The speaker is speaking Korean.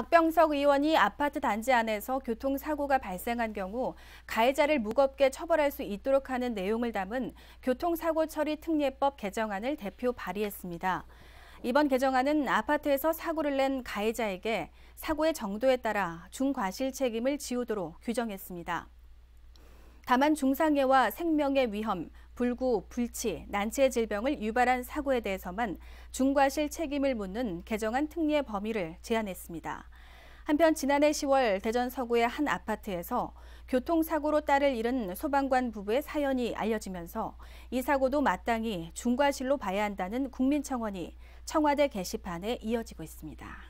박병석 의원이 아파트 단지 안에서 교통사고가 발생한 경우 가해자를 무겁게 처벌할 수 있도록 하는 내용을 담은 교통사고 처리 특례법 개정안을 대표 발의했습니다. 이번 개정안은 아파트에서 사고를 낸 가해자에게 사고의 정도에 따라 중과실 책임을 지우도록 규정했습니다. 다만 중상해와 생명의 위험, 불구, 불치, 난치의 질병을 유발한 사고에 대해서만 중과실 책임을 묻는 개정안 특례 범위를 제안했습니다 한편 지난해 10월 대전 서구의 한 아파트에서 교통사고로 딸을 잃은 소방관 부부의 사연이 알려지면서 이 사고도 마땅히 중과실로 봐야 한다는 국민청원이 청와대 게시판에 이어지고 있습니다.